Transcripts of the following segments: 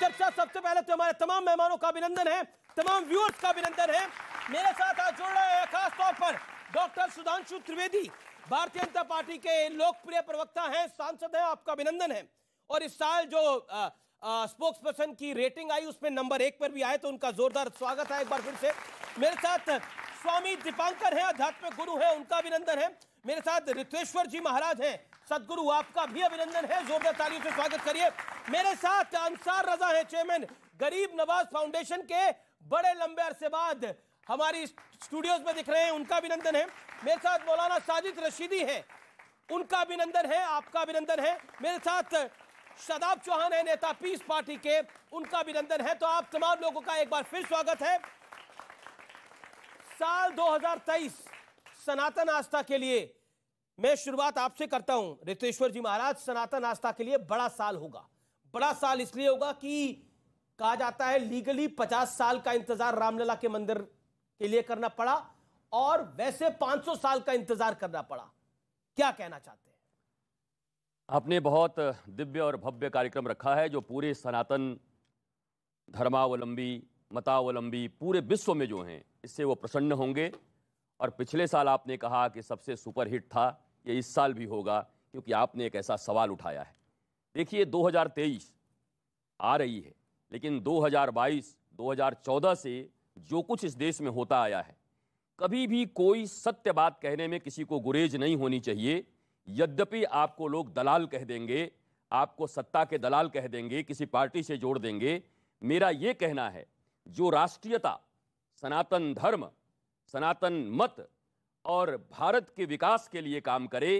चर्चा सबसे पहले तो हमारे तमाम मेहमानों का अभिनंदन है तमाम व्यूअर्स का अभिनंदन है मेरे साथ आज जुड़ रहे हैं खास तौर पर डॉक्टर सुधांशु त्रिवेदी भारतीय जनता पार्टी के लोकप्रिय प्रवक्ता हैं सांसद हैं आपका अभिनंदन है और इस साल जो स्पोक्स पर्सन की रेटिंग आई उसमें नंबर एक पर भी आए तो उनका जोरदार स्वागत है एक बार फिर से मेरे साथ स्वामी दीपांकर हैं अध्यात्म गुरु हैं उनका अभिनंदन है मेरे साथ रितेश्वर जी महाराज हैं सदगुरु आपका भी अभिनंदन है जोरदार तालियों से स्वागत करिए मेरे साथ अंसार रजा है चेयरमैन गरीब नवाज फाउंडेशन के बड़े लंबे अरसे बाद हमारी स्टूडियोज में दिख रहे हैं उनका अभिनंदन है मेरे साथ मौलाना साजिद रशीदी है उनका अभिनंदन है आपका अभिनंदन है मेरे साथ शदाब चौहान है नेता पीस पार्टी के उनका अभिनंदन है तो आप तमाम लोगों का एक बार फिर स्वागत है साल 2023 सनातन आस्था के लिए मैं शुरुआत आपसे करता हूं रितेश्वर जी महाराज सनातन आस्था के लिए बड़ा साल होगा बड़ा साल इसलिए होगा कि कहा जाता है लीगली 50 साल का इंतजार रामलला के मंदिर के लिए करना पड़ा और वैसे 500 साल का इंतजार करना पड़ा क्या कहना चाहते हैं आपने बहुत दिव्य और भव्य कार्यक्रम रखा है जो पूरे सनातन धर्मावलंबी मतावलंबी पूरे विश्व में जो हैं इससे वो प्रसन्न होंगे और पिछले साल आपने कहा कि सबसे सुपरहिट था ये इस साल भी होगा क्योंकि आपने एक ऐसा सवाल उठाया है देखिए 2023 आ रही है लेकिन 2022 2014 से जो कुछ इस देश में होता आया है कभी भी कोई सत्य बात कहने में किसी को गुरेज नहीं होनी चाहिए यद्यपि आपको लोग दलाल कह देंगे आपको सत्ता के दलाल कह देंगे किसी पार्टी से जोड़ देंगे मेरा ये कहना है जो राष्ट्रीयता सनातन धर्म सनातन मत और भारत के विकास के लिए काम करे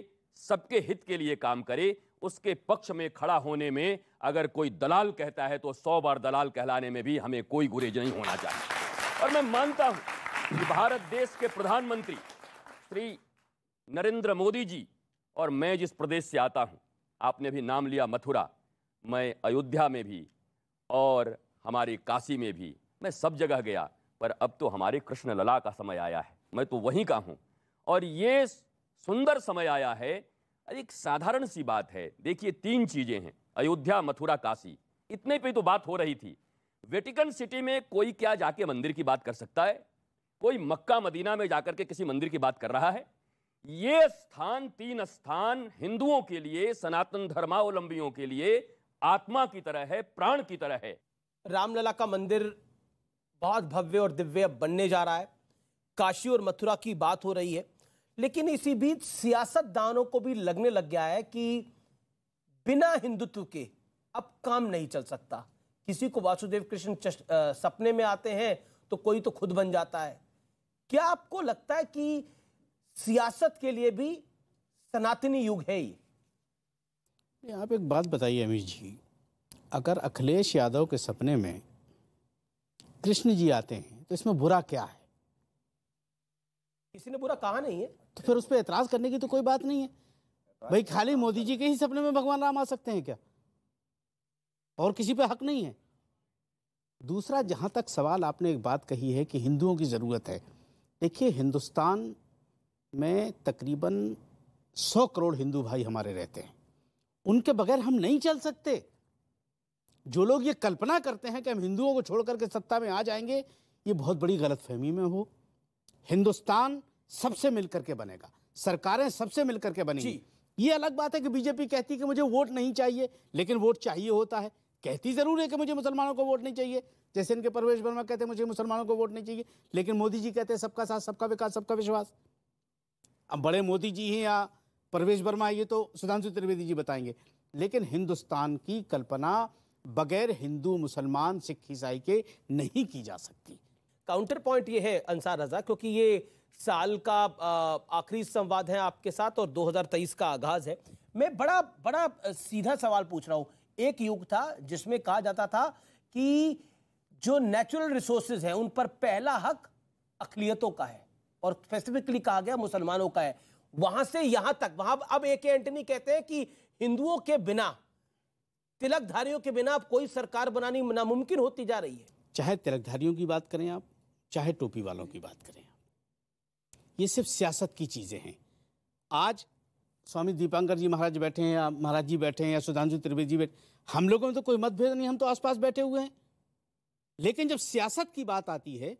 सबके हित के लिए काम करे उसके पक्ष में खड़ा होने में अगर कोई दलाल कहता है तो सौ बार दलाल कहलाने में भी हमें कोई गुरेज नहीं होना चाहिए और मैं मानता हूं कि भारत देश के प्रधानमंत्री श्री नरेंद्र मोदी जी और मैं जिस प्रदेश से आता हूं आपने भी नाम लिया मथुरा मैं अयोध्या में भी और हमारी काशी में भी मैं सब जगह गया पर अब तो हमारे कृष्ण लला का समय आया है मैं तो वहीं का हूँ और ये सुंदर समय आया है एक साधारण सी बात है देखिए तीन चीज़ें हैं अयोध्या मथुरा काशी इतने पे तो बात हो रही थी वेटिकन सिटी में कोई क्या जाके मंदिर की बात कर सकता है कोई मक्का मदीना में जाकर के किसी मंदिर की बात कर रहा है ये स्थान तीन स्थान हिंदुओं के लिए सनातन धर्मावलंबियों के लिए आत्मा की तरह है प्राण की तरह है रामलला का मंदिर बहुत भव्य और दिव्य बनने जा रहा है काशी और मथुरा की बात हो रही है लेकिन इसी बीच सियासतदानों को भी लगने लग गया है कि बिना हिंदुत्व के अब काम नहीं चल सकता किसी को वासुदेव कृष्ण सपने में आते हैं तो कोई तो खुद बन जाता है क्या आपको लगता है कि सियासत के लिए भी सनातनी युग है ये आप एक बात बताइए अमित जी अगर अखिलेश यादव के सपने में कृष्ण जी आते हैं तो इसमें बुरा क्या है किसी ने बुरा कहा नहीं है तो फिर उस पर एतराज करने की तो कोई बात नहीं है भाई खाली मोदी जी के ही सपने में भगवान राम आ सकते हैं क्या और किसी पे हक नहीं है दूसरा जहां तक सवाल आपने एक बात कही है कि हिंदुओं की ज़रूरत है देखिए हिंदुस्तान में तकरीबन सौ करोड़ हिंदू भाई हमारे रहते हैं उनके बगैर हम नहीं चल सकते जो लोग ये कल्पना करते हैं कि हम हिंदुओं को छोड़ करके सत्ता में आ जाएंगे ये बहुत बड़ी गलतफहमी में हो हिंदुस्तान सबसे मिलकर के बनेगा सरकारें सबसे मिलकर के बनेगी ये अलग बात है कि बीजेपी कहती है कि मुझे वोट नहीं चाहिए लेकिन वोट चाहिए होता है कहती जरूर है कि मुझे मुसलमानों को वोट नहीं चाहिए जैसे इनके परवेश वर्मा कहते हैं मुझे मुसलमानों को वोट नहीं चाहिए लेकिन मोदी जी कहते हैं सबका साथ सबका विकास सबका विश्वास अब बड़े मोदी जी हैं या परवेश वर्मा ये तो सुधांशु त्रिवेदी जी बताएंगे लेकिन हिंदुस्तान की कल्पना बगैर हिंदू मुसलमान सिख ईसाई के नहीं की जा सकती काउंटर पॉइंट ये है अंसार रजा क्योंकि ये साल का आखिरी संवाद है आपके साथ और 2023 का आगाज है मैं बड़ा बड़ा सीधा सवाल पूछ रहा हूँ एक युग था जिसमें कहा जाता था कि जो नेचुरल रिसोर्सेज हैं उन पर पहला हक अकलियतों का है और स्पेसिफिकली कहा गया मुसलमानों का है वहां से यहां तक वहां अब ए के एंटनी कहते हैं कि हिंदुओं के बिना तिलकधारियों के बिना आप कोई सरकार बनानी नामुमकिन होती जा रही है चाहे तिलकधारियों की बात करें आप चाहे टोपी वालों की बात करें आप ये सिर्फ सियासत की चीज़ें हैं आज स्वामी दीपांकर जी महाराज बैठे हैं या महाराज जी बैठे हैं या सुधांशु त्रिवेदी जी बैठे हम लोगों में तो कोई मतभेद नहीं हम तो आसपास बैठे हुए हैं लेकिन जब सियासत की बात आती है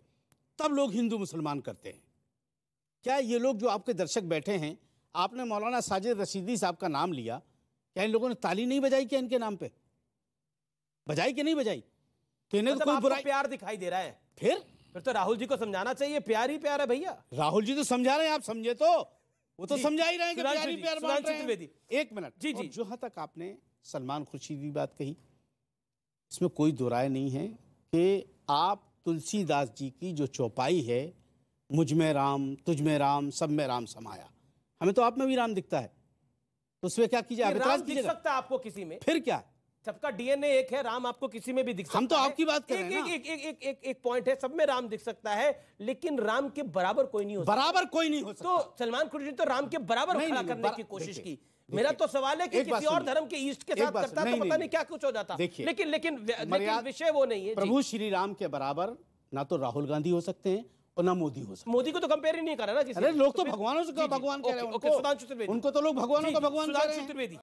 तब लोग हिंदू मुसलमान करते हैं क्या ये लोग जो आपके दर्शक बैठे हैं आपने मौलाना साजिद रशीदी साहब का नाम लिया क्या इन लोगों ने ताली नहीं बजाई क्या इनके नाम पे बजाई कि नहीं बजाई तो इन्हें मतलब तो कोई बुरा प्यार दिखाई दे रहा है फिर फिर तो राहुल जी को समझाना चाहिए प्यार ही प्यार है भैया राहुल जी तो समझा रहे हैं आप समझे तो वो तो समझा ही रहे हैं एक मिनट जी जी जहां तक आपने सलमान खुर्शीद की बात कही इसमें कोई दो राय नहीं है कि आप तुलसीदास जी की जो चौपाई है मुझ में राम तुझ में राम सब में राम समाया हमें तो आप में भी राम दिखता है तो उसमें क्या कीजिए आप राम दिख सकता है आपको किसी में फिर क्या सबका डीएनए एक है राम आपको किसी में भी दिख सकता हम तो आपकी बात कर रहे हैं एक एक एक एक पॉइंट है सब में राम दिख सकता है लेकिन राम के बराबर कोई नहीं हो बराबर कोई नहीं हो तो सकता तो सलमान खुर्शी तो राम के बराबर खड़ा करने की कोशिश की मेरा तो सवाल है कि किसी और धर्म के ईस्ट के साथ करता तो पता नहीं क्या कुछ हो जाता लेकिन लेकिन विषय वो नहीं है प्रभु श्री राम के बराबर ना तो राहुल गांधी हो सकते हैं और ना मोदी हो सकता मोदी को तो कंपेयर ही नहीं करा ना किसी अरे लोग तो, तो भगवानों से भगवान कह रहे हैं उनको तो लोग भगवानों का भगवान सुधांशु चतुर्वेदी